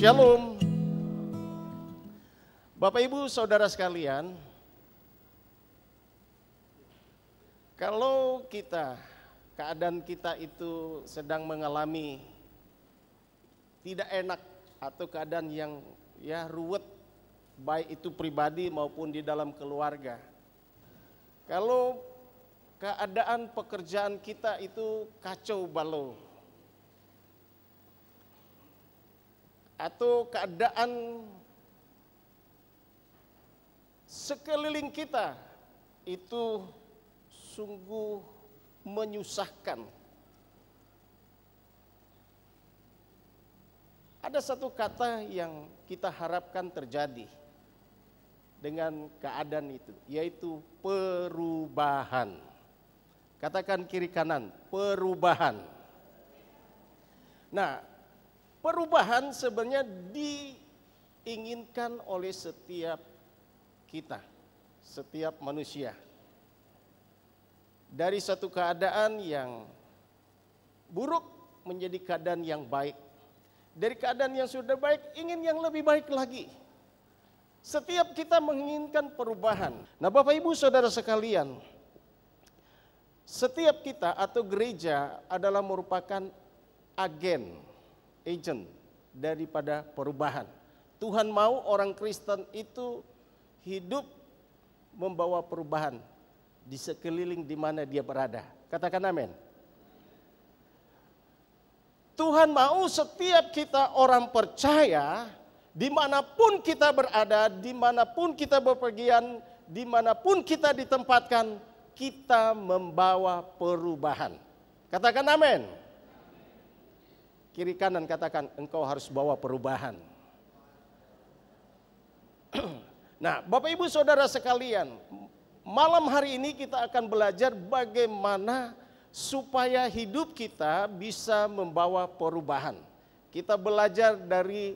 Shalom. Bapak Ibu, saudara sekalian, kalau kita keadaan kita itu sedang mengalami tidak enak atau keadaan yang ya ruwet baik itu pribadi maupun di dalam keluarga. Kalau keadaan pekerjaan kita itu kacau balau, atau keadaan sekeliling kita itu sungguh menyusahkan. Ada satu kata yang kita harapkan terjadi dengan keadaan itu, yaitu perubahan. Katakan kiri kanan, perubahan. Nah, Perubahan sebenarnya diinginkan oleh setiap kita, setiap manusia. Dari satu keadaan yang buruk menjadi keadaan yang baik. Dari keadaan yang sudah baik ingin yang lebih baik lagi. Setiap kita menginginkan perubahan. Nah, Bapak Ibu Saudara sekalian, setiap kita atau gereja adalah merupakan agen agent daripada perubahan. Tuhan mau orang Kristen itu hidup membawa perubahan di sekeliling di mana dia berada. Katakan amin. Tuhan mau setiap kita orang percaya dimanapun kita berada, dimanapun kita berpergian, dimanapun kita ditempatkan, kita membawa perubahan. Katakan amin kiri kanan katakan engkau harus bawa perubahan. Nah, Bapak Ibu Saudara sekalian, malam hari ini kita akan belajar bagaimana supaya hidup kita bisa membawa perubahan. Kita belajar dari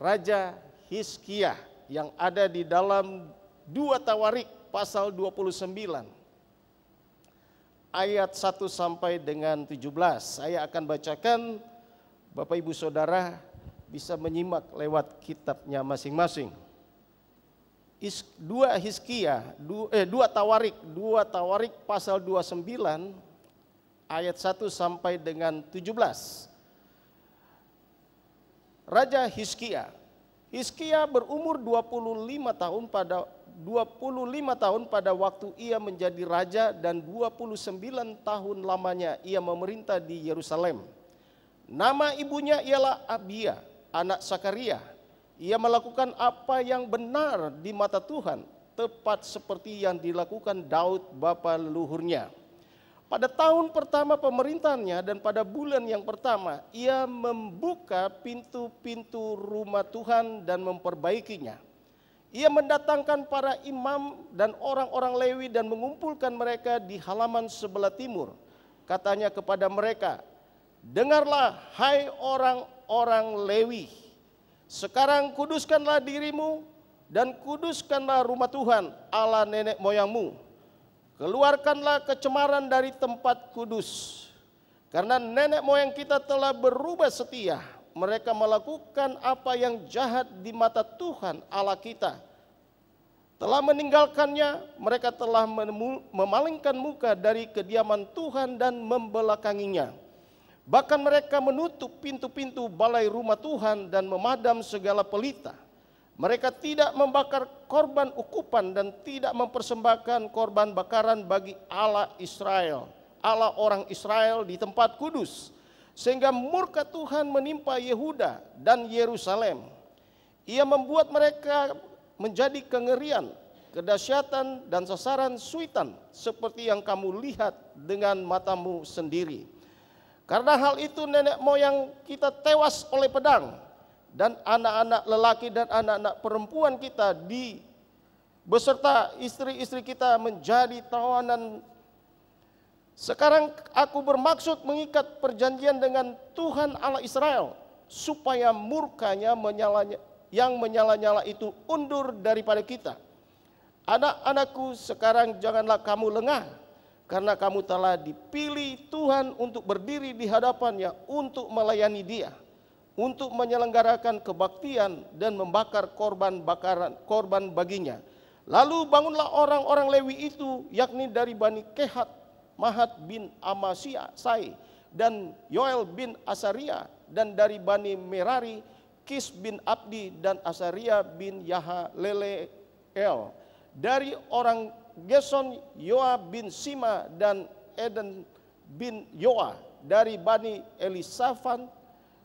Raja Hizkiah yang ada di dalam dua Tawarik pasal 29 ayat 1 sampai dengan 17. Saya akan bacakan Bapak Ibu Saudara bisa menyimak lewat kitabnya masing-masing. dua Hiskia, dua, eh, dua Tawarik, dua Tawarik pasal 29 ayat 1 sampai dengan 17. Raja Hiskia, Hiskia berumur 25 tahun pada 25 tahun pada waktu ia menjadi raja dan 29 tahun lamanya ia memerintah di Yerusalem. Nama ibunya ialah Abia, anak Sakaria. Ia melakukan apa yang benar di mata Tuhan, tepat seperti yang dilakukan Daud bapa leluhurnya. Pada tahun pertama pemerintahannya dan pada bulan yang pertama, ia membuka pintu-pintu rumah Tuhan dan memperbaikinya ia mendatangkan para imam dan orang-orang Lewi dan mengumpulkan mereka di halaman sebelah timur. Katanya kepada mereka, "Dengarlah, hai orang-orang Lewi, sekarang kuduskanlah dirimu dan kuduskanlah rumah Tuhan, Allah nenek moyangmu. Keluarkanlah kecemaran dari tempat kudus, karena nenek moyang kita telah berubah setia." mereka melakukan apa yang jahat di mata Tuhan Allah kita. Telah meninggalkannya, mereka telah memalingkan muka dari kediaman Tuhan dan membelakanginya. Bahkan mereka menutup pintu-pintu balai rumah Tuhan dan memadam segala pelita. Mereka tidak membakar korban ukupan dan tidak mempersembahkan korban bakaran bagi Allah Israel, Allah orang Israel di tempat kudus sehingga murka Tuhan menimpa Yehuda dan Yerusalem. Ia membuat mereka menjadi kengerian, kedahsyatan dan sasaran suitan seperti yang kamu lihat dengan matamu sendiri. Karena hal itu nenek moyang kita tewas oleh pedang dan anak-anak lelaki dan anak-anak perempuan kita di beserta istri-istri kita menjadi tawanan sekarang aku bermaksud mengikat perjanjian dengan Tuhan Allah Israel supaya murkanya menyala, yang menyala-nyala itu undur daripada kita. Anak-anakku sekarang janganlah kamu lengah karena kamu telah dipilih Tuhan untuk berdiri di hadapannya untuk melayani dia untuk menyelenggarakan kebaktian dan membakar korban bakaran korban baginya. Lalu bangunlah orang-orang Lewi itu yakni dari Bani Kehat Mahat bin Amasya Sai dan Yoel bin Asaria dan dari Bani Merari Kis bin Abdi dan Asaria bin Yaha Lele El dari orang Geson Yoa bin Sima dan Eden bin Yoa dari Bani Elisafan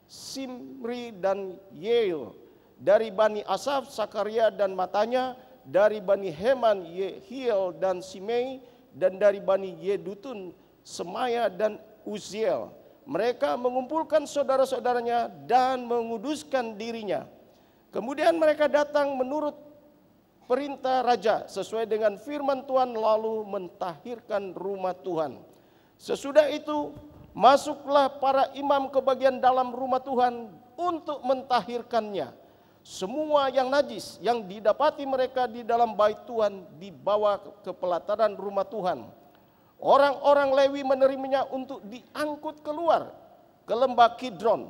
Simri dan Yeil dari Bani Asaf Sakaria dan Matanya dari Bani Heman Yehiel dan Simei dan dari Bani Yedutun, Semaya dan Uziel. Mereka mengumpulkan saudara-saudaranya dan menguduskan dirinya. Kemudian mereka datang menurut perintah raja sesuai dengan firman Tuhan lalu mentahirkan rumah Tuhan. Sesudah itu masuklah para imam ke bagian dalam rumah Tuhan untuk mentahirkannya semua yang najis yang didapati mereka di dalam bait Tuhan dibawa ke pelataran rumah Tuhan. Orang-orang Lewi menerimanya untuk diangkut keluar ke lembah Kidron.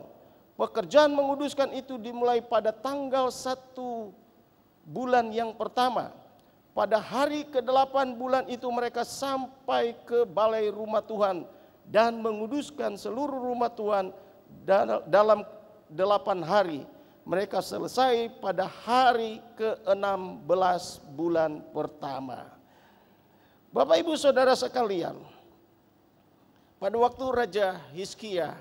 Pekerjaan menguduskan itu dimulai pada tanggal satu bulan yang pertama. Pada hari ke-8 bulan itu mereka sampai ke balai rumah Tuhan dan menguduskan seluruh rumah Tuhan dalam delapan hari mereka selesai pada hari ke-16 bulan pertama. Bapak Ibu Saudara sekalian, pada waktu Raja Hizkia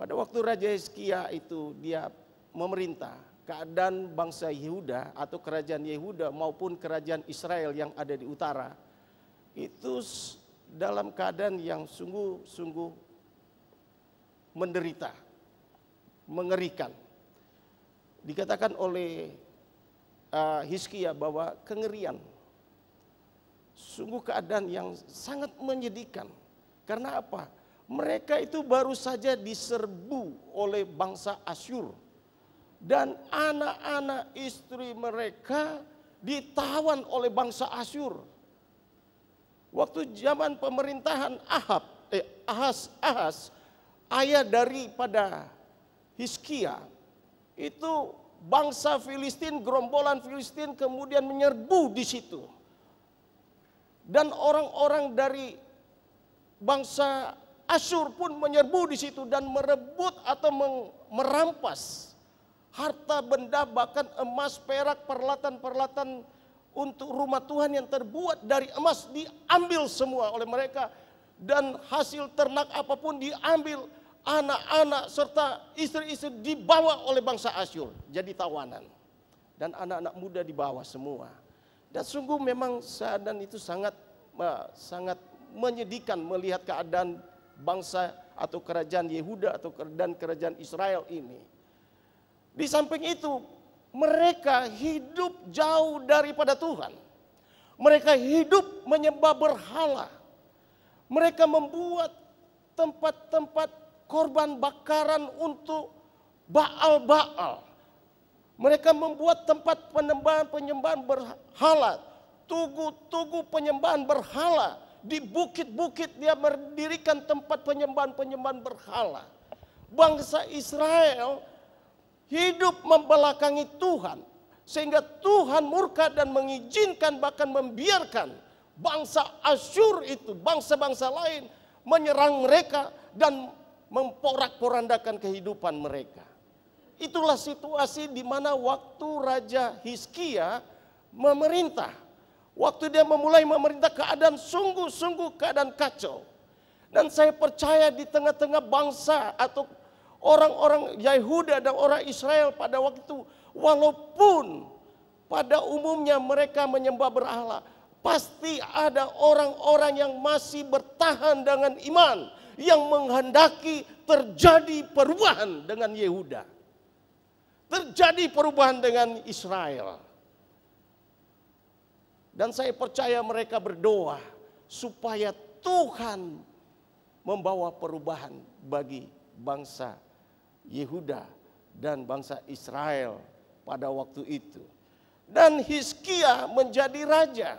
pada waktu Raja Hizkia itu dia memerintah keadaan bangsa Yehuda atau kerajaan Yehuda maupun kerajaan Israel yang ada di utara itu dalam keadaan yang sungguh-sungguh menderita mengerikan. Dikatakan oleh uh, eh, Hiskia bahwa kengerian sungguh keadaan yang sangat menyedihkan. Karena apa? Mereka itu baru saja diserbu oleh bangsa Asyur. Dan anak-anak istri mereka ditawan oleh bangsa Asyur. Waktu zaman pemerintahan Ahab, eh, Ahas, Ahas, ayah daripada Hiskia. Itu bangsa Filistin, gerombolan Filistin kemudian menyerbu di situ. Dan orang-orang dari bangsa Asyur pun menyerbu di situ dan merebut atau merampas harta benda bahkan emas, perak, perlatan perlatan untuk rumah Tuhan yang terbuat dari emas diambil semua oleh mereka dan hasil ternak apapun diambil anak-anak serta istri-istri dibawa oleh bangsa Asyur jadi tawanan. Dan anak-anak muda dibawa semua. Dan sungguh memang keadaan itu sangat sangat menyedihkan melihat keadaan bangsa atau kerajaan Yehuda atau dan kerajaan Israel ini. Di samping itu, mereka hidup jauh daripada Tuhan. Mereka hidup menyembah berhala. Mereka membuat tempat-tempat korban bakaran untuk Baal-Baal. Mereka membuat tempat penyembahan-penyembahan berhala, tugu-tugu penyembahan berhala. Di bukit-bukit dia mendirikan tempat penyembahan-penyembahan berhala. Bangsa Israel hidup membelakangi Tuhan. Sehingga Tuhan murka dan mengizinkan bahkan membiarkan bangsa Asyur itu, bangsa-bangsa lain menyerang mereka dan memporak-porandakan kehidupan mereka. Itulah situasi di mana waktu Raja Hiskia memerintah. Waktu dia memulai memerintah keadaan sungguh-sungguh keadaan kacau. Dan saya percaya di tengah-tengah bangsa atau orang-orang Yahuda dan orang Israel pada waktu itu walaupun pada umumnya mereka menyembah berhala pasti ada orang-orang yang masih bertahan dengan iman yang menghendaki terjadi perubahan dengan Yehuda. Terjadi perubahan dengan Israel. Dan saya percaya mereka berdoa supaya Tuhan membawa perubahan bagi bangsa Yehuda dan bangsa Israel pada waktu itu. Dan Hizkia menjadi raja.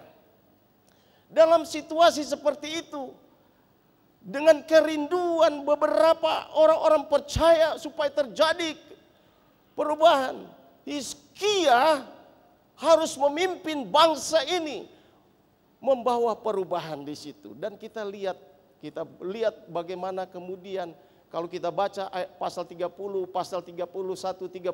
Dalam situasi seperti itu, dengan kerinduan beberapa orang-orang percaya supaya terjadi perubahan. Hizkia harus memimpin bangsa ini membawa perubahan di situ dan kita lihat kita lihat bagaimana kemudian kalau kita baca pasal 30, pasal 31, 32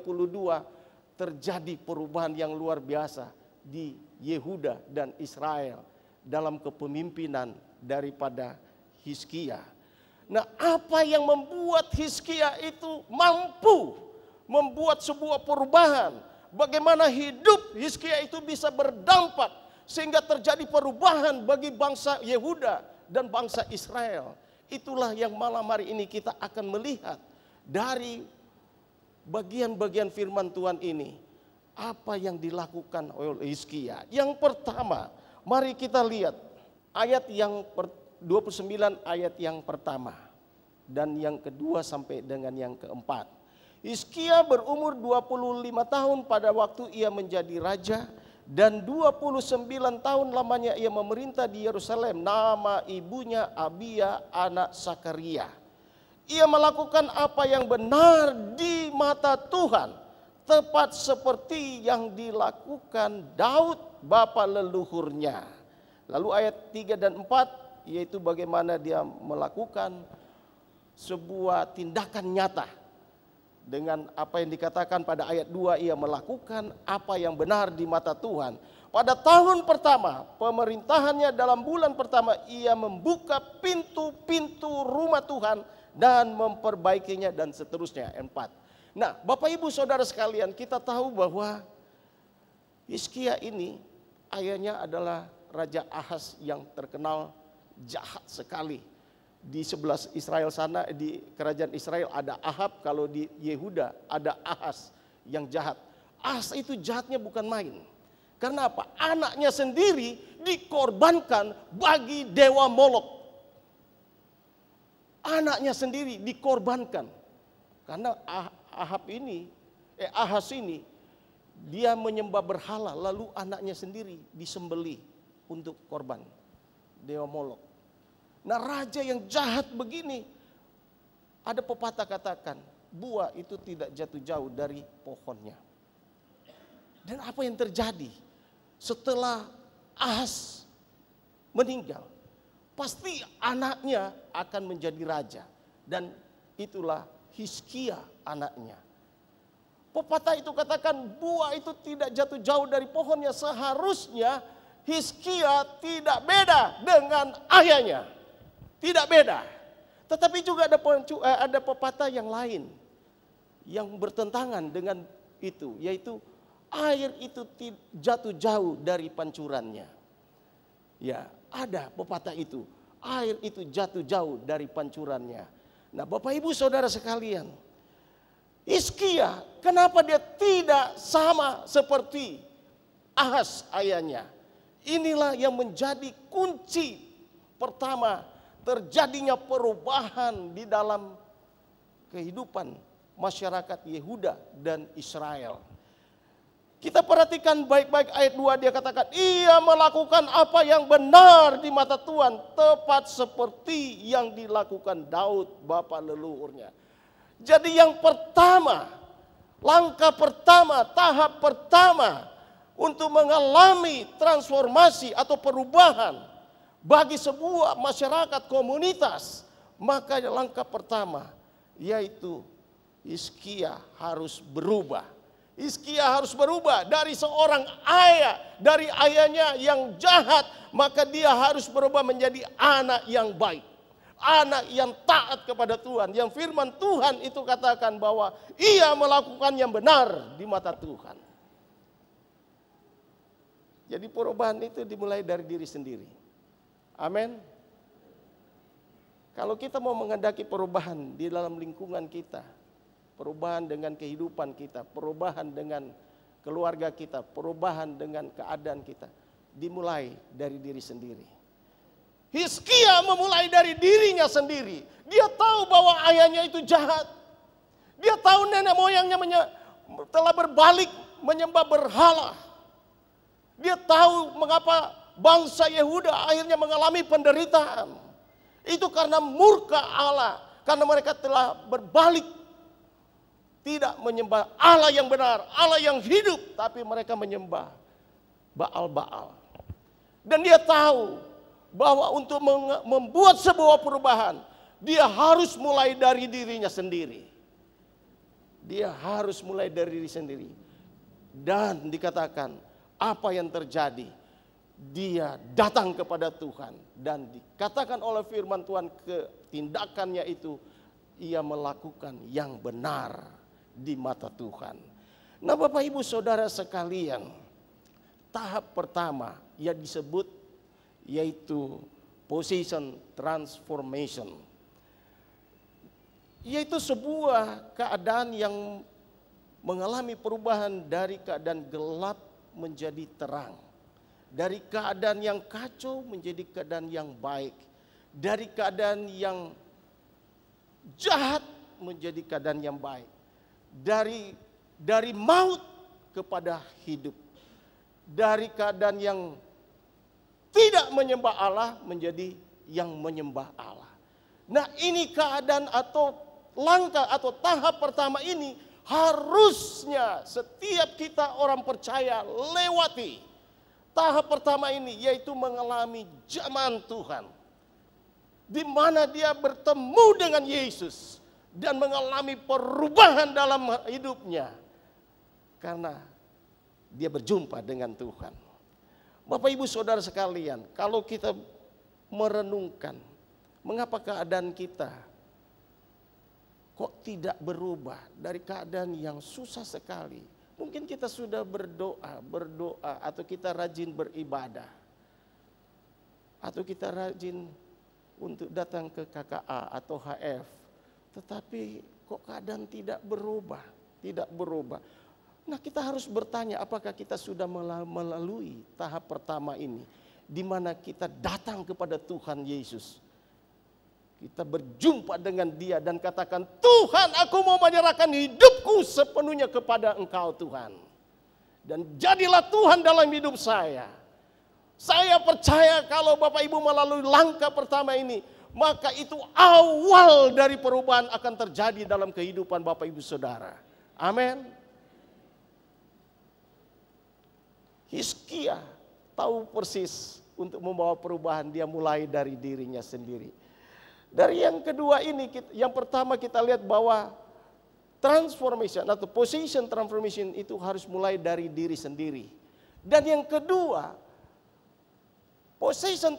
terjadi perubahan yang luar biasa di Yehuda dan Israel dalam kepemimpinan daripada Hiskia. Nah, apa yang membuat Hiskia itu mampu membuat sebuah perubahan? Bagaimana hidup Hiskia itu bisa berdampak sehingga terjadi perubahan bagi bangsa Yehuda dan bangsa Israel? Itulah yang malam hari ini kita akan melihat dari bagian-bagian firman Tuhan ini. Apa yang dilakukan oleh Hiskia? Yang pertama, mari kita lihat ayat yang pertama 29 ayat yang pertama dan yang kedua sampai dengan yang keempat. Hizkia berumur 25 tahun pada waktu ia menjadi raja dan 29 tahun lamanya ia memerintah di Yerusalem. Nama ibunya Abia anak Sakaria. Ia melakukan apa yang benar di mata Tuhan, tepat seperti yang dilakukan Daud bapa leluhurnya. Lalu ayat 3 dan 4 yaitu bagaimana dia melakukan sebuah tindakan nyata dengan apa yang dikatakan pada ayat 2 ia melakukan apa yang benar di mata Tuhan. Pada tahun pertama pemerintahannya dalam bulan pertama ia membuka pintu-pintu rumah Tuhan dan memperbaikinya dan seterusnya. Empat. Nah Bapak Ibu Saudara sekalian kita tahu bahwa Hizkia ini ayahnya adalah Raja Ahas yang terkenal jahat sekali. Di sebelah Israel sana, di kerajaan Israel ada Ahab, kalau di Yehuda ada Ahas yang jahat. Ahas itu jahatnya bukan main. Karena apa? Anaknya sendiri dikorbankan bagi dewa Molok. Anaknya sendiri dikorbankan. Karena ah, Ahab ini, eh Ahas ini, dia menyembah berhala lalu anaknya sendiri disembeli untuk korban dewa Molok. Nah raja yang jahat begini, ada pepatah katakan, buah itu tidak jatuh jauh dari pohonnya. Dan apa yang terjadi setelah Ahas meninggal? Pasti anaknya akan menjadi raja. Dan itulah Hiskia anaknya. Pepatah itu katakan buah itu tidak jatuh jauh dari pohonnya. Seharusnya Hiskia tidak beda dengan ayahnya. Tidak beda. Tetapi juga ada eh, ada pepatah yang lain yang bertentangan dengan itu, yaitu air itu jatuh jauh dari pancurannya. Ya, ada pepatah itu. Air itu jatuh jauh dari pancurannya. Nah, Bapak Ibu Saudara sekalian, Iskia kenapa dia tidak sama seperti Ahas ayahnya? Inilah yang menjadi kunci pertama terjadinya perubahan di dalam kehidupan masyarakat Yehuda dan Israel. Kita perhatikan baik-baik ayat 2 dia katakan, "Ia melakukan apa yang benar di mata Tuhan, tepat seperti yang dilakukan Daud bapa leluhurnya." Jadi yang pertama, langkah pertama, tahap pertama untuk mengalami transformasi atau perubahan bagi semua masyarakat komunitas. Maka langkah pertama yaitu Iskia harus berubah. Iskia harus berubah dari seorang ayah, dari ayahnya yang jahat, maka dia harus berubah menjadi anak yang baik. Anak yang taat kepada Tuhan, yang firman Tuhan itu katakan bahwa ia melakukan yang benar di mata Tuhan. Jadi perubahan itu dimulai dari diri sendiri. Amin. Kalau kita mau mengendaki perubahan di dalam lingkungan kita, perubahan dengan kehidupan kita, perubahan dengan keluarga kita, perubahan dengan keadaan kita, dimulai dari diri sendiri. Hiskia memulai dari dirinya sendiri. Dia tahu bahwa ayahnya itu jahat. Dia tahu nenek moyangnya telah berbalik menyembah berhala. Dia tahu mengapa bangsa Yehuda akhirnya mengalami penderitaan. Itu karena murka Allah, karena mereka telah berbalik tidak menyembah Allah yang benar, Allah yang hidup, tapi mereka menyembah Baal-Baal. Dan dia tahu bahwa untuk membuat sebuah perubahan, dia harus mulai dari dirinya sendiri. Dia harus mulai dari diri sendiri. Dan dikatakan apa yang terjadi dia datang kepada Tuhan dan dikatakan oleh firman Tuhan ke tindakannya itu ia melakukan yang benar di mata Tuhan. Nah, Bapak Ibu Saudara sekalian, tahap pertama yang disebut yaitu position transformation. Yaitu sebuah keadaan yang mengalami perubahan dari keadaan gelap menjadi terang dari keadaan yang kacau menjadi keadaan yang baik, dari keadaan yang jahat menjadi keadaan yang baik, dari dari maut kepada hidup, dari keadaan yang tidak menyembah Allah menjadi yang menyembah Allah. Nah, ini keadaan atau langkah atau tahap pertama ini harusnya setiap kita orang percaya lewati Tahap pertama ini yaitu mengalami zaman Tuhan. Di mana dia bertemu dengan Yesus dan mengalami perubahan dalam hidupnya. Karena dia berjumpa dengan Tuhan. Bapak Ibu Saudara sekalian, kalau kita merenungkan mengapa keadaan kita kok tidak berubah dari keadaan yang susah sekali Mungkin kita sudah berdoa, berdoa atau kita rajin beribadah. Atau kita rajin untuk datang ke KKA atau HF. Tetapi kok keadaan tidak berubah, tidak berubah. Nah, kita harus bertanya apakah kita sudah melalui tahap pertama ini di mana kita datang kepada Tuhan Yesus kita berjumpa dengan dia dan katakan, Tuhan aku mau menyerahkan hidupku sepenuhnya kepada engkau Tuhan. Dan jadilah Tuhan dalam hidup saya. Saya percaya kalau Bapak Ibu melalui langkah pertama ini, maka itu awal dari perubahan akan terjadi dalam kehidupan Bapak Ibu Saudara. Amin. Hiskia tahu persis untuk membawa perubahan dia mulai dari dirinya sendiri. Dari yang kedua ini, yang pertama kita lihat bahwa transformation atau position transformation itu harus mulai dari diri sendiri. Dan yang kedua, position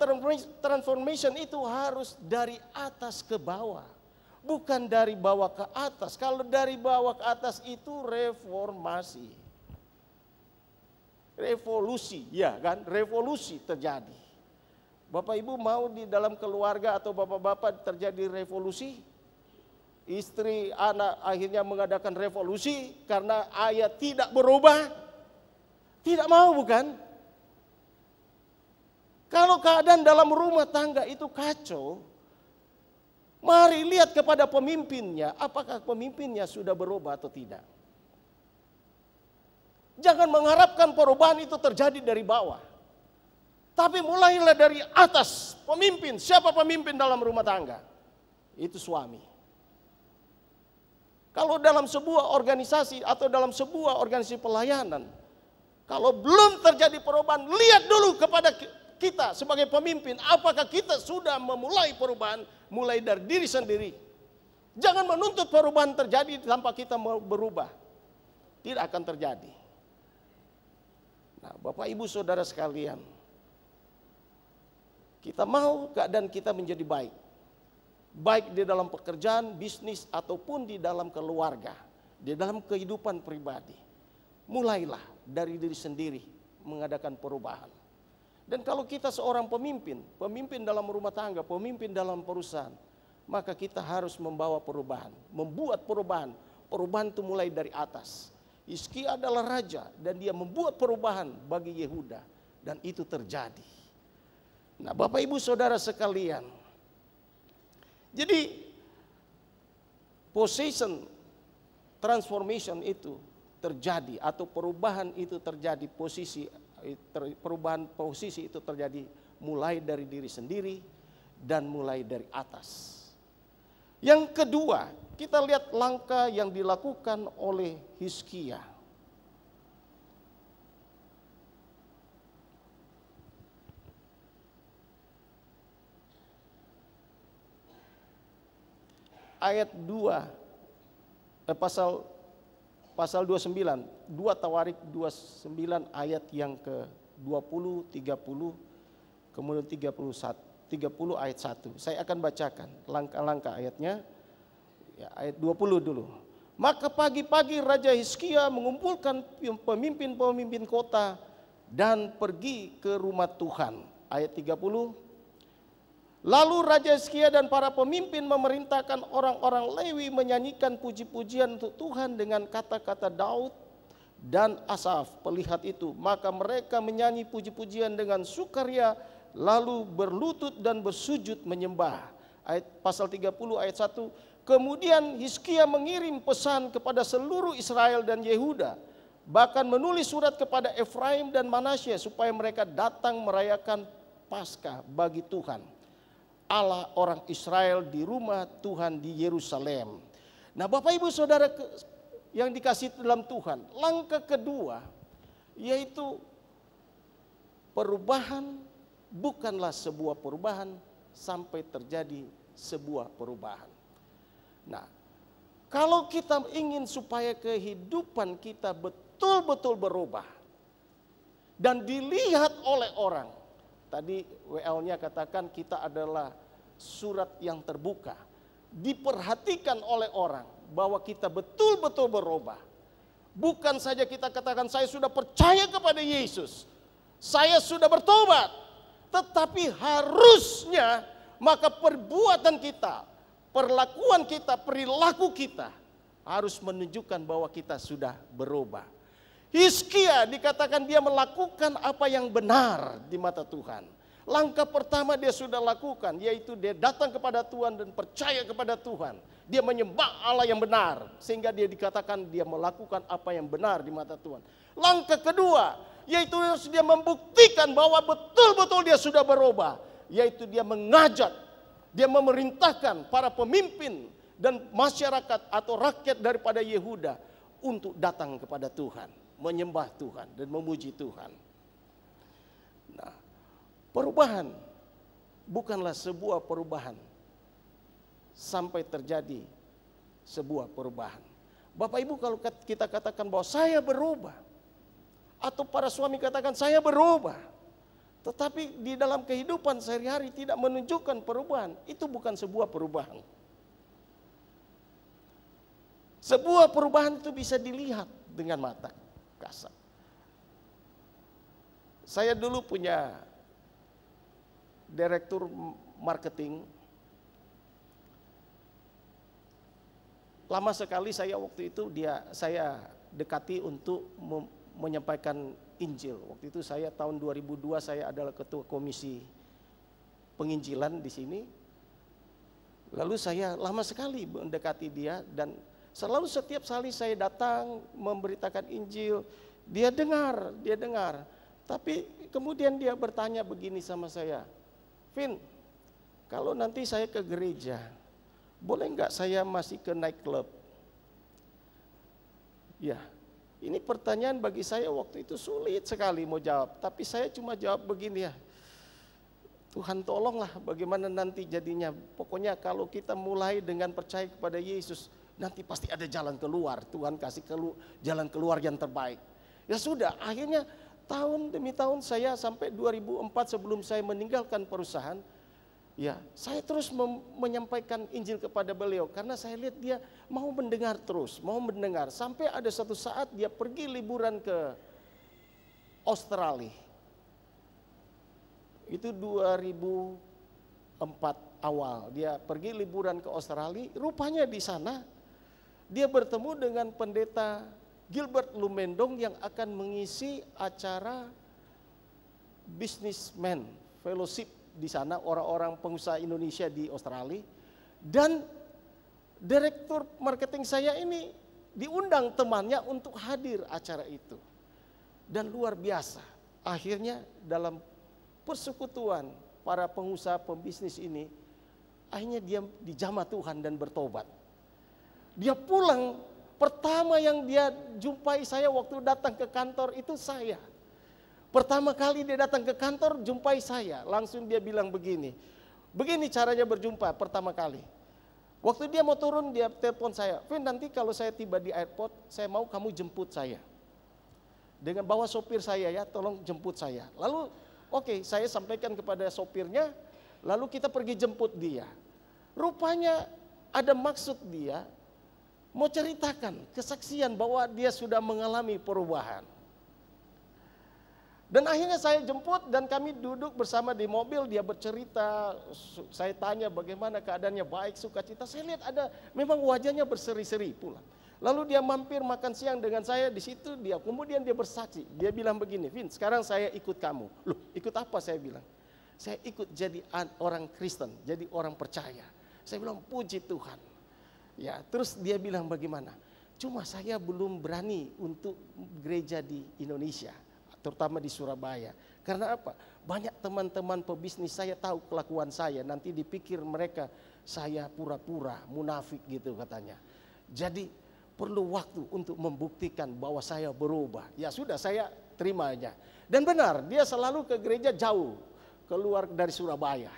transformation itu harus dari atas ke bawah. Bukan dari bawah ke atas. Kalau dari bawah ke atas itu reformasi. Revolusi, ya kan? Revolusi terjadi. Bapak Ibu mau di dalam keluarga atau bapak-bapak terjadi revolusi? Istri, anak akhirnya mengadakan revolusi karena ayah tidak berubah? Tidak mau bukan? Kalau keadaan dalam rumah tangga itu kacau, mari lihat kepada pemimpinnya, apakah pemimpinnya sudah berubah atau tidak. Jangan mengharapkan perubahan itu terjadi dari bawah. Tapi mulailah dari atas, pemimpin. Siapa pemimpin dalam rumah tangga? Itu suami. Kalau dalam sebuah organisasi atau dalam sebuah organisasi pelayanan, kalau belum terjadi perubahan, lihat dulu kepada kita sebagai pemimpin, apakah kita sudah memulai perubahan mulai dari diri sendiri. Jangan menuntut perubahan terjadi tanpa kita berubah. Tidak akan terjadi. Nah, Bapak Ibu Saudara sekalian, kita mau keadaan kita menjadi baik. Baik di dalam pekerjaan, bisnis, ataupun di dalam keluarga. Di dalam kehidupan pribadi. Mulailah dari diri sendiri mengadakan perubahan. Dan kalau kita seorang pemimpin, pemimpin dalam rumah tangga, pemimpin dalam perusahaan, maka kita harus membawa perubahan, membuat perubahan. Perubahan itu mulai dari atas. Iski adalah raja dan dia membuat perubahan bagi Yehuda dan itu terjadi. Nah, Bapak Ibu Saudara sekalian. Jadi position transformation itu terjadi atau perubahan itu terjadi posisi perubahan posisi itu terjadi mulai dari diri sendiri dan mulai dari atas. Yang kedua, kita lihat langkah yang dilakukan oleh Hizkiah. ayat 2 eh, pasal pasal 29, 2 Tawarik 29 ayat yang ke-20, 30, kemudian 31, 30 ayat 1. Saya akan bacakan langkah-langkah ayatnya. Ya, ayat 20 dulu. Maka pagi-pagi Raja Hizkia mengumpulkan pemimpin-pemimpin kota dan pergi ke rumah Tuhan. Ayat 30, Lalu Raja Hizkia dan para pemimpin memerintahkan orang-orang Lewi menyanyikan puji-pujian untuk Tuhan dengan kata-kata Daud dan Asaf pelihat itu. Maka mereka menyanyi puji-pujian dengan sukaria lalu berlutut dan bersujud menyembah. Ayat pasal 30 ayat 1. Kemudian Hizkia mengirim pesan kepada seluruh Israel dan Yehuda. Bahkan menulis surat kepada Efraim dan Manasye supaya mereka datang merayakan Paskah bagi Tuhan Allah orang Israel di rumah Tuhan di Yerusalem. Nah, Bapak Ibu Saudara yang dikasih dalam Tuhan, langkah kedua yaitu perubahan bukanlah sebuah perubahan sampai terjadi sebuah perubahan. Nah, kalau kita ingin supaya kehidupan kita betul-betul berubah dan dilihat oleh orang, Tadi WL-nya katakan kita adalah surat yang terbuka. Diperhatikan oleh orang bahwa kita betul-betul berubah. Bukan saja kita katakan saya sudah percaya kepada Yesus. Saya sudah bertobat. Tetapi harusnya maka perbuatan kita, perlakuan kita, perilaku kita harus menunjukkan bahwa kita sudah berubah. Hiskia dikatakan dia melakukan apa yang benar di mata Tuhan. Langkah pertama dia sudah lakukan yaitu dia datang kepada Tuhan dan percaya kepada Tuhan. Dia menyembah Allah yang benar sehingga dia dikatakan dia melakukan apa yang benar di mata Tuhan. Langkah kedua yaitu dia membuktikan bahwa betul-betul dia sudah berubah, yaitu dia mengajak, dia memerintahkan para pemimpin dan masyarakat atau rakyat daripada Yehuda untuk datang kepada Tuhan menyembah Tuhan dan memuji Tuhan. Nah, perubahan bukanlah sebuah perubahan sampai terjadi sebuah perubahan. Bapak Ibu kalau kita katakan bahwa saya berubah atau para suami katakan saya berubah tetapi di dalam kehidupan sehari-hari tidak menunjukkan perubahan, itu bukan sebuah perubahan. Sebuah perubahan itu bisa dilihat dengan mata kasar. Saya dulu punya direktur marketing. Lama sekali saya waktu itu dia saya dekati untuk menyampaikan Injil. Waktu itu saya tahun 2002 saya adalah ketua komisi penginjilan di sini. Lalu saya lama sekali mendekati dia dan Selalu setiap kali saya datang memberitakan Injil, dia dengar, dia dengar. Tapi kemudian dia bertanya begini sama saya, Vin, kalau nanti saya ke gereja, boleh nggak saya masih ke nightclub? Ya, ini pertanyaan bagi saya waktu itu sulit sekali mau jawab. Tapi saya cuma jawab begini ya, Tuhan tolonglah bagaimana nanti jadinya. Pokoknya kalau kita mulai dengan percaya kepada Yesus, Nanti pasti ada jalan keluar. Tuhan kasih kelu jalan keluar yang terbaik. Ya sudah, akhirnya tahun demi tahun saya sampai 2004 sebelum saya meninggalkan perusahaan. Ya, saya terus menyampaikan Injil kepada beliau karena saya lihat dia mau mendengar terus, mau mendengar sampai ada satu saat dia pergi liburan ke Australia. Itu 2004 awal dia pergi liburan ke Australia, rupanya di sana dia bertemu dengan pendeta Gilbert Lumendong yang akan mengisi acara businessman fellowship di sana orang-orang pengusaha Indonesia di Australia dan direktur marketing saya ini diundang temannya untuk hadir acara itu dan luar biasa akhirnya dalam persekutuan para pengusaha pembisnis ini akhirnya dia dijamah Tuhan dan bertobat dia pulang, pertama yang dia jumpai saya waktu datang ke kantor itu saya. Pertama kali dia datang ke kantor, jumpai saya. Langsung dia bilang begini, begini caranya berjumpa pertama kali. Waktu dia mau turun, dia telepon saya. Vin, nanti kalau saya tiba di airport, saya mau kamu jemput saya. Dengan bawa sopir saya ya, tolong jemput saya. Lalu, oke, okay, saya sampaikan kepada sopirnya, lalu kita pergi jemput dia. Rupanya ada maksud dia mau ceritakan kesaksian bahwa dia sudah mengalami perubahan. Dan akhirnya saya jemput dan kami duduk bersama di mobil, dia bercerita, saya tanya bagaimana keadaannya, baik, suka cita. Saya lihat ada memang wajahnya berseri-seri pula. Lalu dia mampir makan siang dengan saya di situ dia kemudian dia bersaksi. Dia bilang begini, "Vin, sekarang saya ikut kamu." Loh, ikut apa saya bilang? Saya ikut jadi orang Kristen, jadi orang percaya. Saya bilang, "Puji Tuhan." Ya, terus dia bilang bagaimana? Cuma saya belum berani untuk gereja di Indonesia, terutama di Surabaya. Karena apa? Banyak teman-teman pebisnis saya tahu kelakuan saya, nanti dipikir mereka saya pura-pura munafik gitu katanya. Jadi perlu waktu untuk membuktikan bahwa saya berubah. Ya sudah saya terima aja. Dan benar, dia selalu ke gereja jauh keluar dari Surabaya.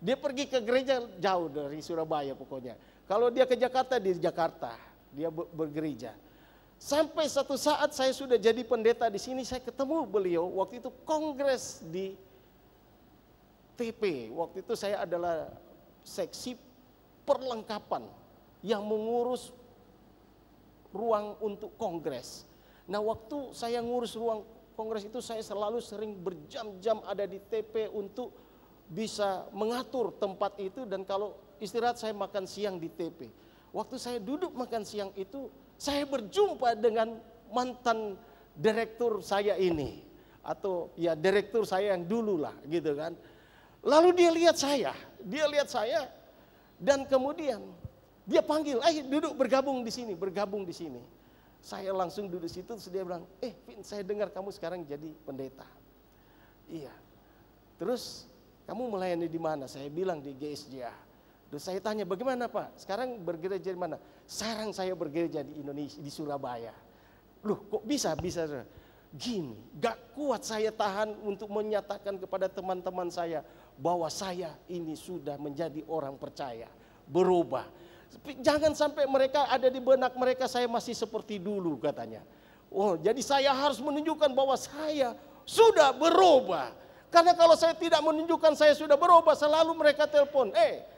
Dia pergi ke gereja jauh dari Surabaya pokoknya kalau dia ke Jakarta di Jakarta, dia bergereja. Sampai satu saat saya sudah jadi pendeta di sini, saya ketemu beliau waktu itu kongres di TP. Waktu itu saya adalah seksi perlengkapan yang mengurus ruang untuk kongres. Nah, waktu saya ngurus ruang kongres itu saya selalu sering berjam-jam ada di TP untuk bisa mengatur tempat itu dan kalau istirahat saya makan siang di TP. Waktu saya duduk makan siang itu, saya berjumpa dengan mantan direktur saya ini atau ya direktur saya yang dulu lah gitu kan. Lalu dia lihat saya, dia lihat saya dan kemudian dia panggil, "Ayo eh, duduk bergabung di sini, bergabung di sini." Saya langsung duduk di situ terus dia bilang, "Eh, Vin, saya dengar kamu sekarang jadi pendeta." Iya. Terus kamu melayani di mana? Saya bilang di GSJA. Terus saya tanya, bagaimana Pak? Sekarang bergereja di mana? Sekarang saya bergereja di Indonesia, di Surabaya. Loh, kok bisa? Bisa. Gini, gak kuat saya tahan untuk menyatakan kepada teman-teman saya bahwa saya ini sudah menjadi orang percaya, berubah. Jangan sampai mereka ada di benak mereka saya masih seperti dulu katanya. Oh, jadi saya harus menunjukkan bahwa saya sudah berubah. Karena kalau saya tidak menunjukkan saya sudah berubah, selalu mereka telepon, "Eh,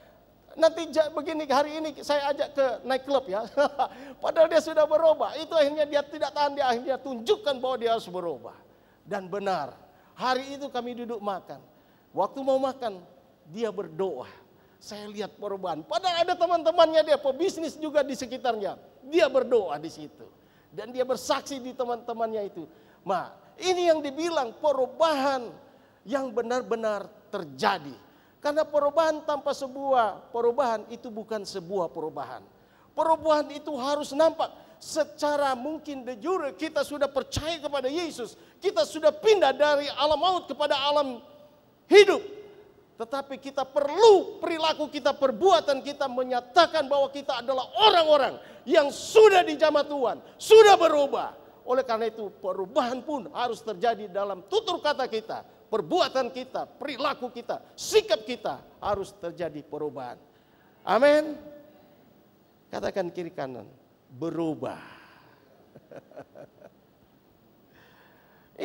Nanti begini hari ini saya ajak ke naik klub ya. Padahal dia sudah berubah. Itu akhirnya dia tidak tahan dia akhirnya tunjukkan bahwa dia harus berubah. Dan benar. Hari itu kami duduk makan. Waktu mau makan dia berdoa. Saya lihat perubahan. Padahal ada teman-temannya dia pebisnis juga di sekitarnya. Dia berdoa di situ. Dan dia bersaksi di teman-temannya itu. Ma, ini yang dibilang perubahan yang benar-benar terjadi karena perubahan tanpa sebuah perubahan itu bukan sebuah perubahan. Perubahan itu harus nampak secara mungkin de jure kita sudah percaya kepada Yesus. Kita sudah pindah dari alam maut kepada alam hidup. Tetapi kita perlu perilaku kita, perbuatan kita menyatakan bahwa kita adalah orang-orang yang sudah dijamah Tuhan, sudah berubah. Oleh karena itu perubahan pun harus terjadi dalam tutur kata kita, perbuatan kita, perilaku kita, sikap kita harus terjadi perubahan. Amin. Katakan kiri kanan, berubah.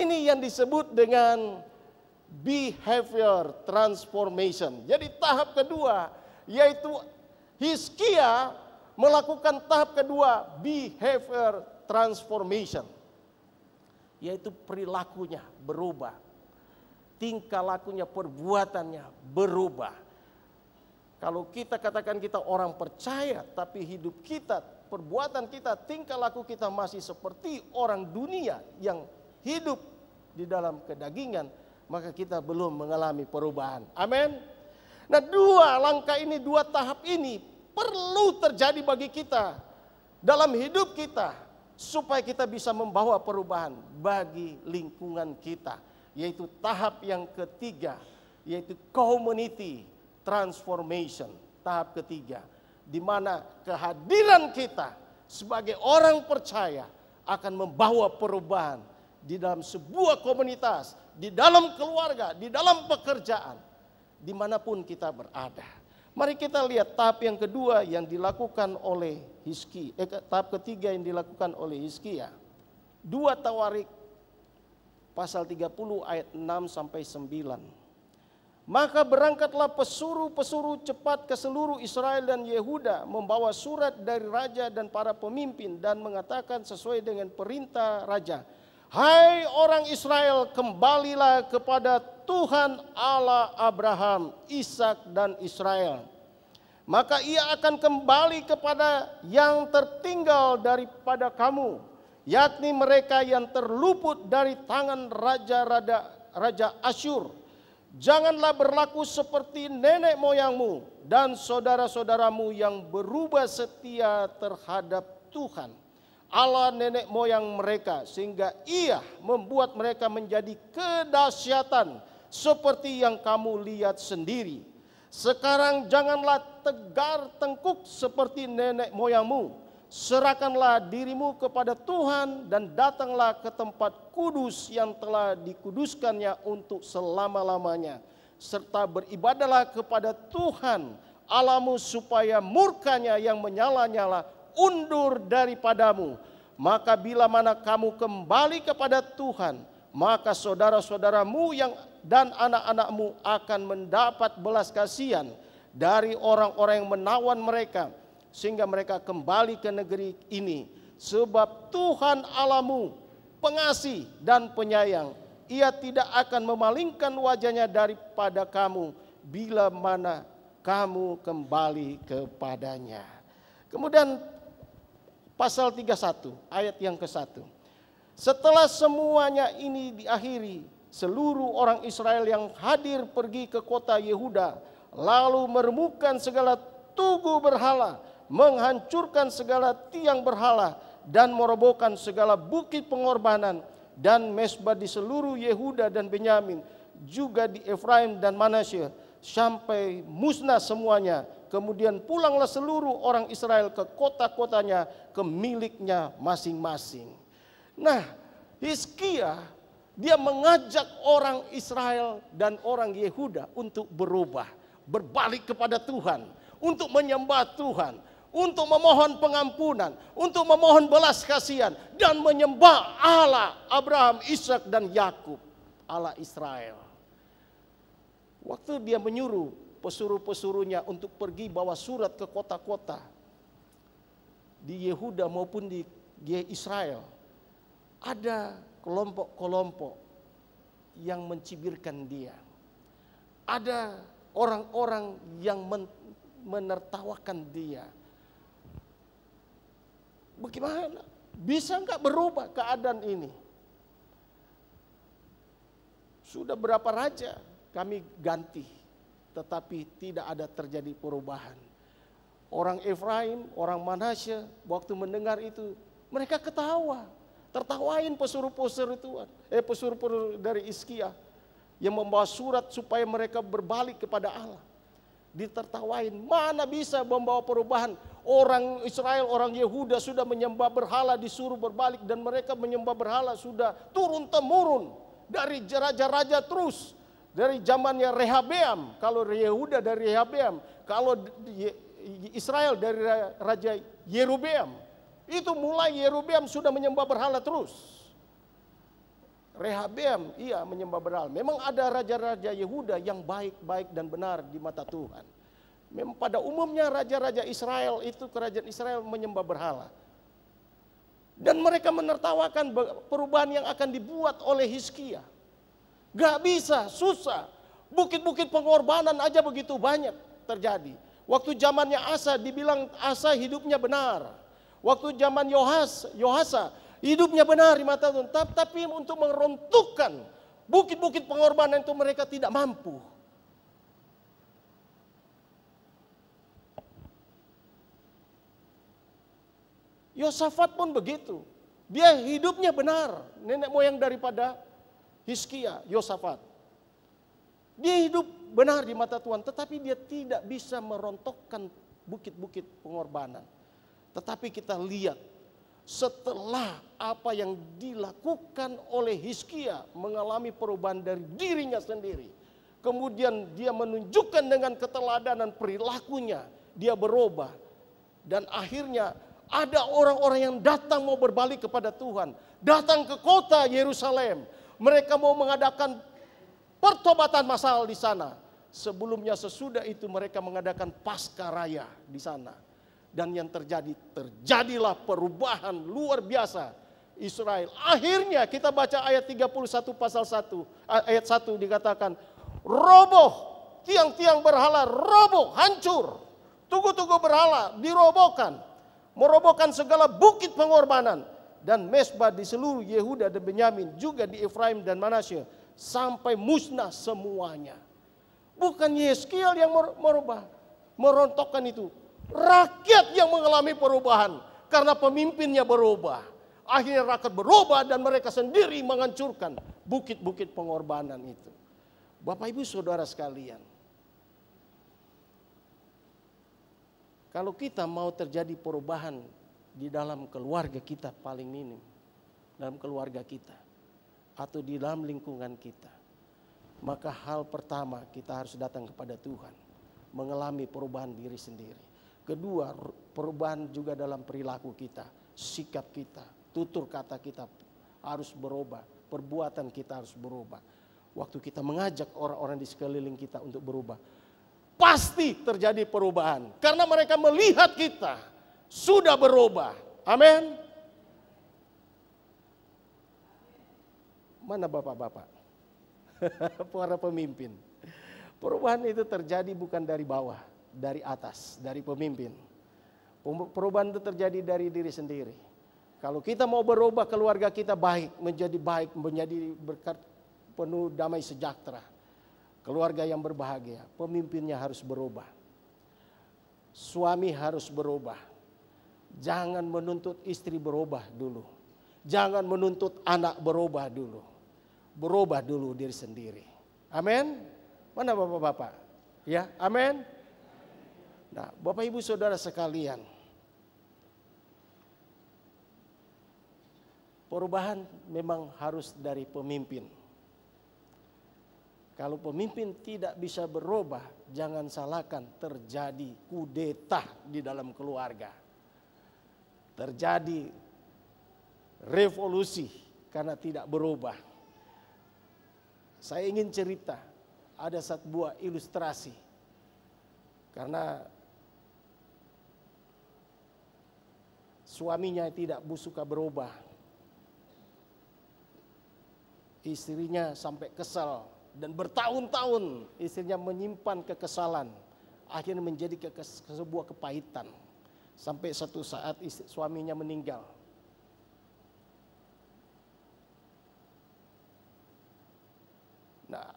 Ini yang disebut dengan behavior transformation. Jadi tahap kedua yaitu Hiskia melakukan tahap kedua behavior transformation yaitu perilakunya berubah tingkah lakunya, perbuatannya berubah. Kalau kita katakan kita orang percaya, tapi hidup kita, perbuatan kita, tingkah laku kita masih seperti orang dunia yang hidup di dalam kedagingan, maka kita belum mengalami perubahan. Amin. Nah, dua langkah ini, dua tahap ini perlu terjadi bagi kita dalam hidup kita supaya kita bisa membawa perubahan bagi lingkungan kita yaitu tahap yang ketiga, yaitu community transformation, tahap ketiga, di mana kehadiran kita sebagai orang percaya akan membawa perubahan di dalam sebuah komunitas, di dalam keluarga, di dalam pekerjaan, dimanapun kita berada. Mari kita lihat tahap yang kedua yang dilakukan oleh hizki eh, tahap ketiga yang dilakukan oleh hizki ya Dua Tawarik pasal 30 ayat 6 sampai 9. Maka berangkatlah pesuruh-pesuruh cepat ke seluruh Israel dan Yehuda membawa surat dari raja dan para pemimpin dan mengatakan sesuai dengan perintah raja. Hai orang Israel, kembalilah kepada Tuhan Allah Abraham, Ishak dan Israel. Maka ia akan kembali kepada yang tertinggal daripada kamu yakni mereka yang terluput dari tangan raja raja, raja Asyur. Janganlah berlaku seperti nenek moyangmu dan saudara-saudaramu yang berubah setia terhadap Tuhan. Allah nenek moyang mereka sehingga ia membuat mereka menjadi kedahsyatan seperti yang kamu lihat sendiri. Sekarang janganlah tegar tengkuk seperti nenek moyangmu serahkanlah dirimu kepada Tuhan dan datanglah ke tempat kudus yang telah dikuduskannya untuk selama-lamanya serta beribadalah kepada Tuhan Alamu supaya murkanya yang menyala-nyala undur daripadamu maka bila mana kamu kembali kepada Tuhan maka saudara-saudaramu yang dan anak-anakmu akan mendapat belas kasihan dari orang-orang yang menawan mereka sehingga mereka kembali ke negeri ini sebab Tuhan Alamu pengasih dan penyayang ia tidak akan memalingkan wajahnya daripada kamu bila mana kamu kembali kepadanya. Kemudian pasal 31 ayat yang ke-1. Setelah semuanya ini diakhiri, seluruh orang Israel yang hadir pergi ke kota Yehuda lalu meremukkan segala tugu berhala menghancurkan segala tiang berhala dan merobohkan segala bukit pengorbanan dan mesbah di seluruh Yehuda dan Benyamin, juga di Efraim dan Manasye, sampai musnah semuanya. Kemudian pulanglah seluruh orang Israel ke kota-kotanya, ke miliknya masing-masing. Nah, Hizkia dia mengajak orang Israel dan orang Yehuda untuk berubah, berbalik kepada Tuhan, untuk menyembah Tuhan, untuk memohon pengampunan, untuk memohon belas kasihan dan menyembah Allah Abraham, Ishak dan Yakub, Allah Israel. Waktu dia menyuruh pesuruh-pesuruhnya untuk pergi bawa surat ke kota-kota di Yehuda maupun di Israel, ada kelompok-kelompok yang mencibirkan dia. Ada orang-orang yang menertawakan dia. Bagaimana? Bisa nggak berubah keadaan ini? Sudah berapa raja kami ganti, tetapi tidak ada terjadi perubahan. Orang Efraim, orang Manasya, waktu mendengar itu, mereka ketawa, tertawain pesuruh-pesuruh Tuhan, eh pesuruh-pesuruh dari Iskia yang membawa surat supaya mereka berbalik kepada Allah ditertawain. Mana bisa membawa perubahan? Orang Israel, orang Yehuda sudah menyembah berhala disuruh berbalik dan mereka menyembah berhala sudah turun temurun dari raja-raja terus dari zamannya Rehabeam kalau Yehuda dari Rehabeam kalau Israel dari raja Yerubeam itu mulai Yerubeam sudah menyembah berhala terus Rehabem, ia menyembah berhala. Memang ada raja-raja Yehuda yang baik-baik dan benar di mata Tuhan. Memang pada umumnya raja-raja Israel itu kerajaan Israel menyembah berhala. Dan mereka menertawakan perubahan yang akan dibuat oleh Hizkia. Gak bisa, susah. Bukit-bukit pengorbanan aja begitu banyak terjadi. Waktu zamannya Asa dibilang Asa hidupnya benar. Waktu zaman Yohas, Yohasa Hidupnya benar di mata Tuhan. Tapi untuk meruntuhkan bukit-bukit pengorbanan itu mereka tidak mampu. Yosafat pun begitu. Dia hidupnya benar. Nenek moyang daripada Hiskia, Yosafat. Dia hidup benar di mata Tuhan. Tetapi dia tidak bisa merontokkan bukit-bukit pengorbanan. Tetapi kita lihat setelah apa yang dilakukan oleh Hiskia mengalami perubahan dari dirinya sendiri. Kemudian dia menunjukkan dengan keteladanan perilakunya, dia berubah. Dan akhirnya ada orang-orang yang datang mau berbalik kepada Tuhan, datang ke kota Yerusalem. Mereka mau mengadakan pertobatan massal di sana. Sebelumnya sesudah itu mereka mengadakan pasca raya di sana dan yang terjadi, terjadilah perubahan luar biasa Israel. Akhirnya kita baca ayat 31 pasal 1, ayat 1 dikatakan, roboh, tiang-tiang berhala roboh, hancur. Tugu-tugu berhala dirobohkan, merobohkan segala bukit pengorbanan. Dan mesbah di seluruh Yehuda dan Benyamin, juga di Efraim dan Manasya, sampai musnah semuanya. Bukan Yeskiel yang merubah, merontokkan itu. Rakyat yang mengalami perubahan karena pemimpinnya berubah. Akhirnya rakyat berubah dan mereka sendiri menghancurkan bukit-bukit pengorbanan itu. Bapak Ibu Saudara sekalian. Kalau kita mau terjadi perubahan di dalam keluarga kita paling minim, dalam keluarga kita atau di dalam lingkungan kita, maka hal pertama kita harus datang kepada Tuhan, mengalami perubahan diri sendiri. Kedua, perubahan juga dalam perilaku kita, sikap kita, tutur kata kita harus berubah, perbuatan kita harus berubah. Waktu kita mengajak orang-orang di sekeliling kita untuk berubah, pasti terjadi perubahan karena mereka melihat kita sudah berubah. Amin. Mana bapak-bapak? Para pemimpin. Perubahan itu terjadi bukan dari bawah, dari atas, dari pemimpin. Perubahan itu terjadi dari diri sendiri. Kalau kita mau berubah keluarga kita baik, menjadi baik, menjadi berkat penuh damai sejahtera. Keluarga yang berbahagia, pemimpinnya harus berubah. Suami harus berubah. Jangan menuntut istri berubah dulu. Jangan menuntut anak berubah dulu. Berubah dulu diri sendiri. Amin. Mana Bapak-bapak? Ya, amin. Nah, Bapak Ibu Saudara sekalian, perubahan memang harus dari pemimpin. Kalau pemimpin tidak bisa berubah, jangan salahkan terjadi kudeta di dalam keluarga. Terjadi revolusi karena tidak berubah. Saya ingin cerita, ada satu buah ilustrasi. Karena suaminya tidak suka berubah. Istrinya sampai kesal dan bertahun-tahun istrinya menyimpan kekesalan. Akhirnya menjadi ke sebuah kepahitan. Sampai satu saat istri, suaminya meninggal. Nah,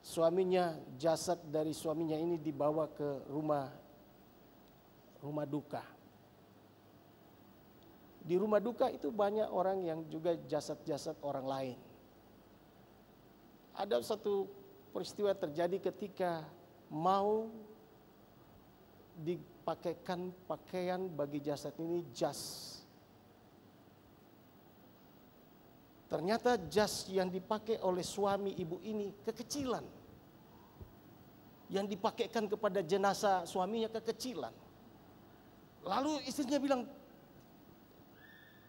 suaminya jasad dari suaminya ini dibawa ke rumah rumah duka. Di rumah duka itu banyak orang yang juga jasad-jasad orang lain. Ada satu peristiwa terjadi ketika mau dipakaikan pakaian bagi jasad ini jas. Ternyata jas yang dipakai oleh suami ibu ini kekecilan. Yang dipakaikan kepada jenazah suaminya kekecilan. Lalu istrinya bilang,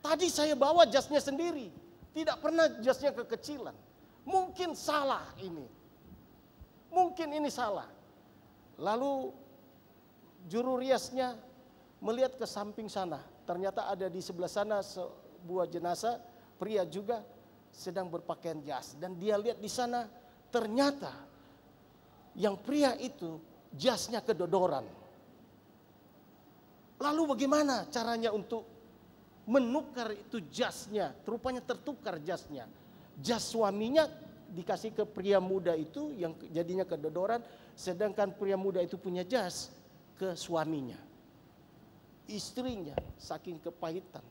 Tadi saya bawa jasnya sendiri. Tidak pernah jasnya kekecilan. Mungkin salah ini. Mungkin ini salah. Lalu juru riasnya melihat ke samping sana. Ternyata ada di sebelah sana sebuah jenazah pria juga sedang berpakaian jas dan dia lihat di sana ternyata yang pria itu jasnya kedodoran. Lalu bagaimana caranya untuk menukar itu jasnya, rupanya tertukar jasnya. Jas suaminya dikasih ke pria muda itu yang jadinya kedodoran, sedangkan pria muda itu punya jas ke suaminya. Istrinya saking kepahitan,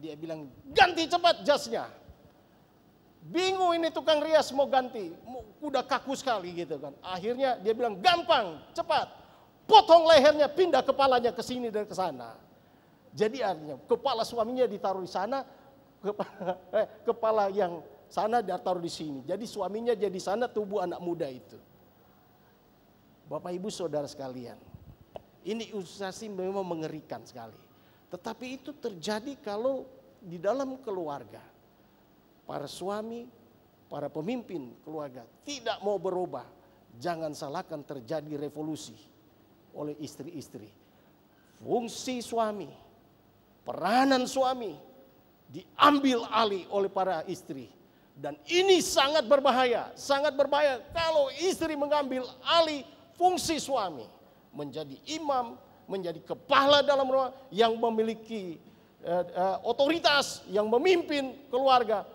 dia bilang ganti cepat jasnya. Bingung ini tukang rias mau ganti, udah kaku sekali gitu kan. Akhirnya dia bilang gampang, cepat, potong lehernya, pindah kepalanya ke sini dan ke sana jadi artinya kepala suaminya ditaruh di sana, kepala, eh, kepala yang sana ditaruh di sini. Jadi suaminya jadi sana tubuh anak muda itu. Bapak Ibu Saudara sekalian, ini ilustrasi memang mengerikan sekali. Tetapi itu terjadi kalau di dalam keluarga para suami, para pemimpin keluarga tidak mau berubah. Jangan salahkan terjadi revolusi oleh istri-istri. Fungsi suami Peranan suami diambil alih oleh para istri. Dan ini sangat berbahaya, sangat berbahaya kalau istri mengambil alih fungsi suami. Menjadi imam, menjadi kepala dalam rumah yang memiliki eh, eh, otoritas, yang memimpin keluarga.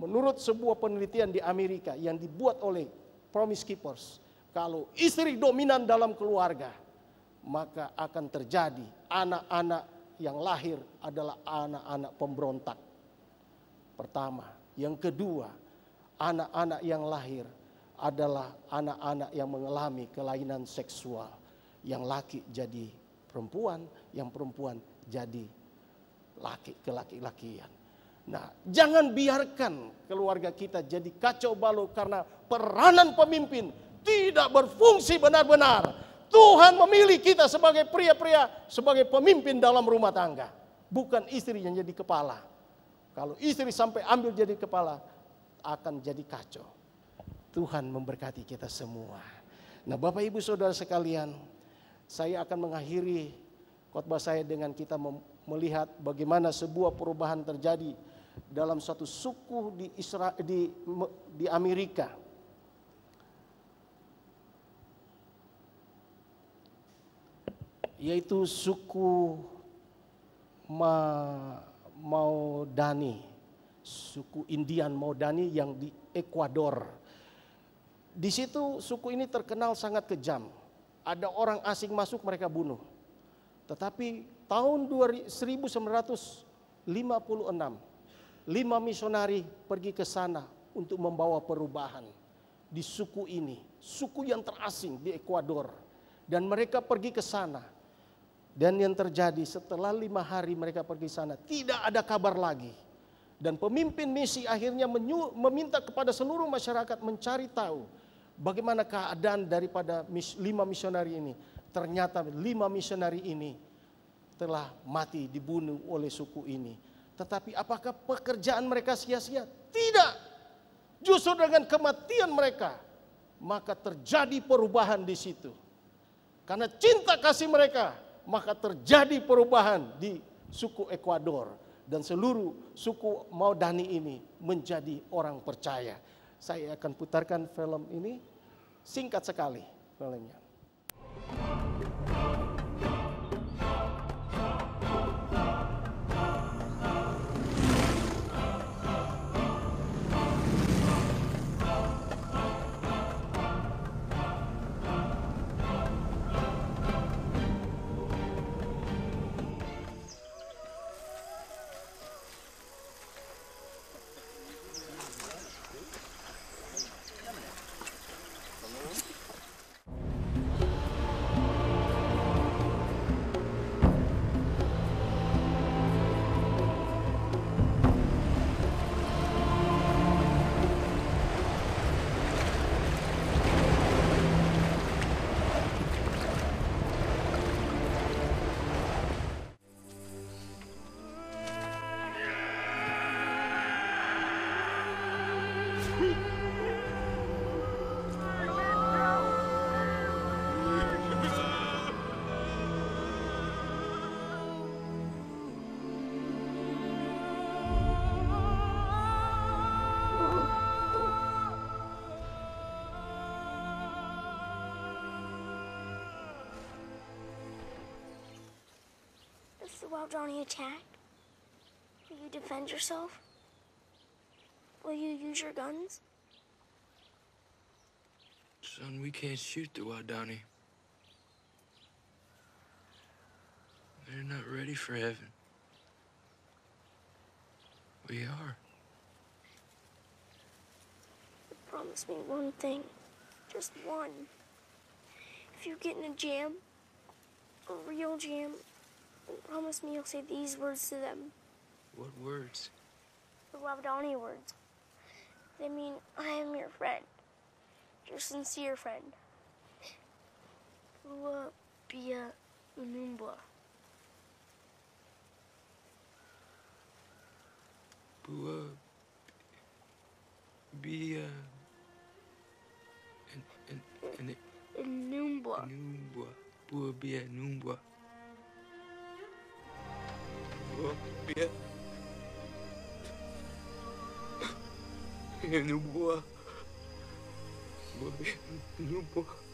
Menurut sebuah penelitian di Amerika yang dibuat oleh Promise Keepers, kalau istri dominan dalam keluarga, maka akan terjadi anak-anak yang lahir adalah anak-anak pemberontak. Pertama, yang kedua, anak-anak yang lahir adalah anak-anak yang mengalami kelainan seksual. Yang laki jadi perempuan, yang perempuan jadi laki laki lakian Nah, jangan biarkan keluarga kita jadi kacau balau karena peranan pemimpin tidak berfungsi benar-benar Tuhan memilih kita sebagai pria-pria, sebagai pemimpin dalam rumah tangga. Bukan istri yang jadi kepala. Kalau istri sampai ambil jadi kepala, akan jadi kacau. Tuhan memberkati kita semua. Nah Bapak Ibu Saudara sekalian, saya akan mengakhiri khotbah saya dengan kita melihat bagaimana sebuah perubahan terjadi dalam suatu suku di Israel, di di Amerika yaitu suku Ma, Maudani, suku Indian Maudani yang di Ekuador. Di situ suku ini terkenal sangat kejam. Ada orang asing masuk mereka bunuh. Tetapi tahun 1956 lima misionari pergi ke sana untuk membawa perubahan di suku ini, suku yang terasing di Ekuador dan mereka pergi ke sana dan yang terjadi setelah lima hari mereka pergi sana, tidak ada kabar lagi. Dan pemimpin misi akhirnya meminta kepada seluruh masyarakat mencari tahu bagaimana keadaan daripada mis, lima misionari ini. Ternyata lima misionari ini telah mati dibunuh oleh suku ini. Tetapi apakah pekerjaan mereka sia-sia? Tidak. Justru dengan kematian mereka, maka terjadi perubahan di situ. Karena cinta kasih mereka maka terjadi perubahan di suku Ekuador dan seluruh suku Maudani ini menjadi orang percaya. Saya akan putarkan film ini singkat sekali filmnya. Well, Johnny attack? Will you defend yourself? Will you use your guns? Son, we can't shoot the Wadani. They're not ready for heaven. We are. You promise me one thing. Just one. If you get in a jam, a real jam, Promise me you'll say these words to them. What words? The Wabadani words. They mean, I am your friend. Your sincere friend. bia Unumbwa. Bua Bia and and Bua Bia Numbwa. Bia. Eu não boa. Eu não boa.